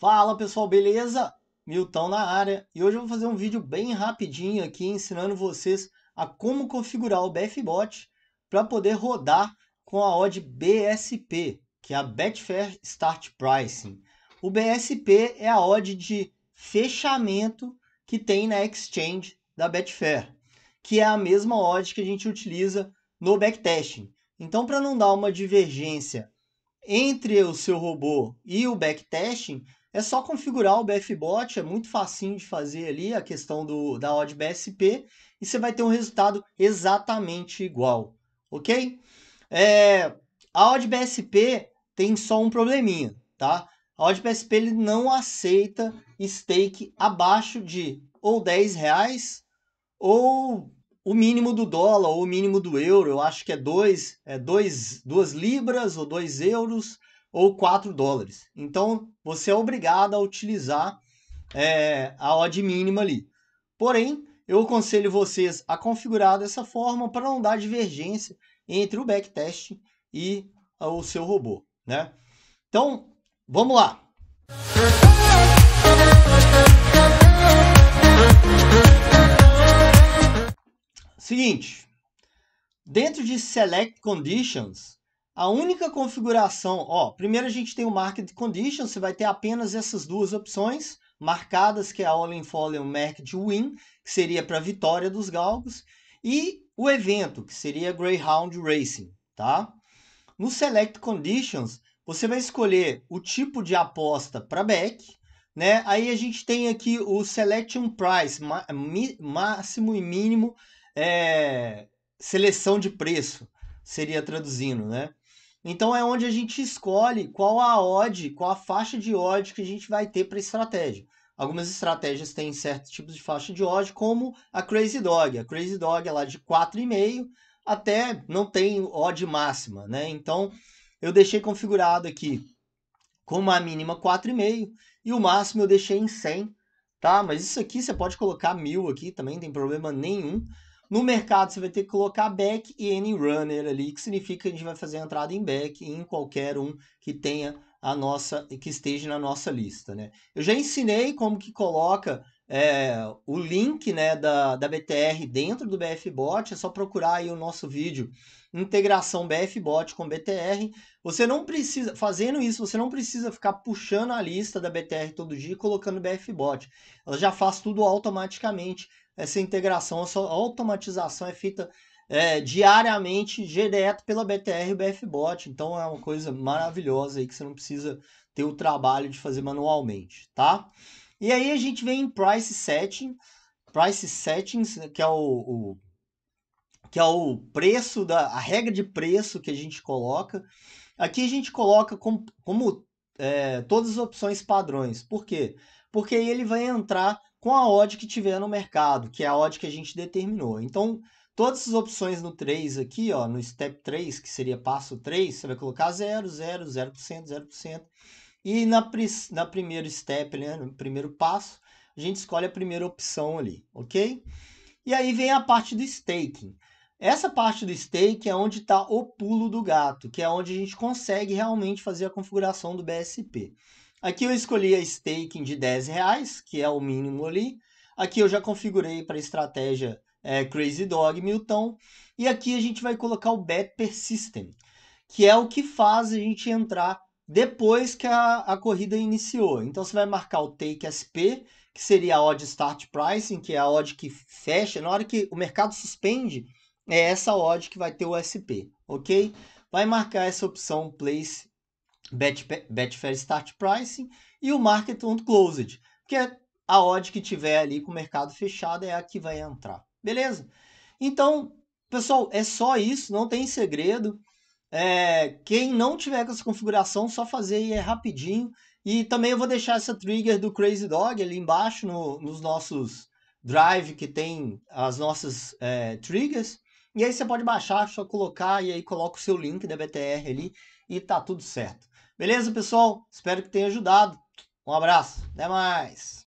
Fala pessoal, beleza? Milton na área e hoje eu vou fazer um vídeo bem rapidinho aqui ensinando vocês a como configurar o BFBot para poder rodar com a odd BSP, que é a Betfair Start Pricing. O BSP é a odd de fechamento que tem na exchange da Betfair, que é a mesma odd que a gente utiliza no backtesting. Então, para não dar uma divergência entre o seu robô e o backtesting, é só configurar o BFBot, é muito facinho de fazer ali a questão do, da odd BSP e você vai ter um resultado exatamente igual, ok? É, a odd BSP tem só um probleminha, tá? A odd BSP ele não aceita stake abaixo de ou 10 reais ou o mínimo do dólar ou o mínimo do euro, eu acho que é 2 é dois, duas libras ou 2 euros, ou 4 dólares. Então você é obrigado a utilizar é, a odd mínima ali. Porém, eu aconselho vocês a configurar dessa forma para não dar divergência entre o backtest e o seu robô, né? Então, vamos lá. Seguinte, dentro de select conditions, a única configuração, ó, primeiro a gente tem o Market Condition, você vai ter apenas essas duas opções marcadas, que é a All in Fall e o Market Win, que seria para a vitória dos galgos, e o evento, que seria Greyhound Racing, tá? No Select Conditions, você vai escolher o tipo de aposta para back, né? Aí a gente tem aqui o Selection Price, máximo e mínimo é, seleção de preço, seria traduzindo, né? Então é onde a gente escolhe qual a odd, qual a faixa de odd que a gente vai ter para estratégia. Algumas estratégias têm certos tipos de faixa de odd, como a Crazy Dog. A Crazy Dog é lá de 4,5 até não tem odd máxima, né? Então eu deixei configurado aqui como a mínima 4,5 e o máximo eu deixei em 100, tá? Mas isso aqui você pode colocar mil aqui também, não tem problema nenhum. No mercado, você vai ter que colocar back e any runner ali, que significa que a gente vai fazer a entrada em back em qualquer um que tenha a nossa que esteja na nossa lista, né? Eu já ensinei como que coloca é, o link né, da, da BTR dentro do BFBot, é só procurar aí o nosso vídeo integração BFBot com BTR. Você não precisa, fazendo isso, você não precisa ficar puxando a lista da BTR todo dia e colocando BFBot. Ela já faz tudo automaticamente. Essa integração, essa automatização é feita é, diariamente, direto pela BTR e BFBot. Então é uma coisa maravilhosa aí que você não precisa ter o trabalho de fazer manualmente, tá? E aí a gente vem em price setting, price settings, né, que é o, o que é o preço da a regra de preço que a gente coloca. Aqui a gente coloca como, como é, todas as opções padrões. Por quê? Porque aí ele vai entrar com a odd que tiver no mercado, que é a odd que a gente determinou. Então, todas as opções no 3 aqui, ó, no step 3, que seria passo 3, você vai colocar 0, 0, 0%, 0%. E na, na primeira step, né, no primeiro passo, a gente escolhe a primeira opção ali, ok? E aí vem a parte do staking. Essa parte do stake é onde está o pulo do gato, que é onde a gente consegue realmente fazer a configuração do BSP. Aqui eu escolhi a staking de 10 reais, que é o mínimo ali. Aqui eu já configurei para a estratégia é, Crazy Dog Milton. E aqui a gente vai colocar o Bet Persistent, que é o que faz a gente entrar depois que a, a corrida iniciou. Então você vai marcar o take SP, que seria a odd start pricing, que é a odd que fecha. Na hora que o mercado suspende, é essa odd que vai ter o SP, ok? Vai marcar essa opção place bet, Betfair Start Pricing e o Market on Closed, que é a odd que tiver ali com o mercado fechado é a que vai entrar, beleza? Então, pessoal, é só isso, não tem segredo. É, quem não tiver com essa configuração, só fazer aí é rapidinho. E também eu vou deixar essa trigger do Crazy Dog ali embaixo no, nos nossos drive que tem as nossas é, triggers. E aí você pode baixar, só colocar e aí coloca o seu link da BTR ali e tá tudo certo. Beleza, pessoal? Espero que tenha ajudado. Um abraço, até mais!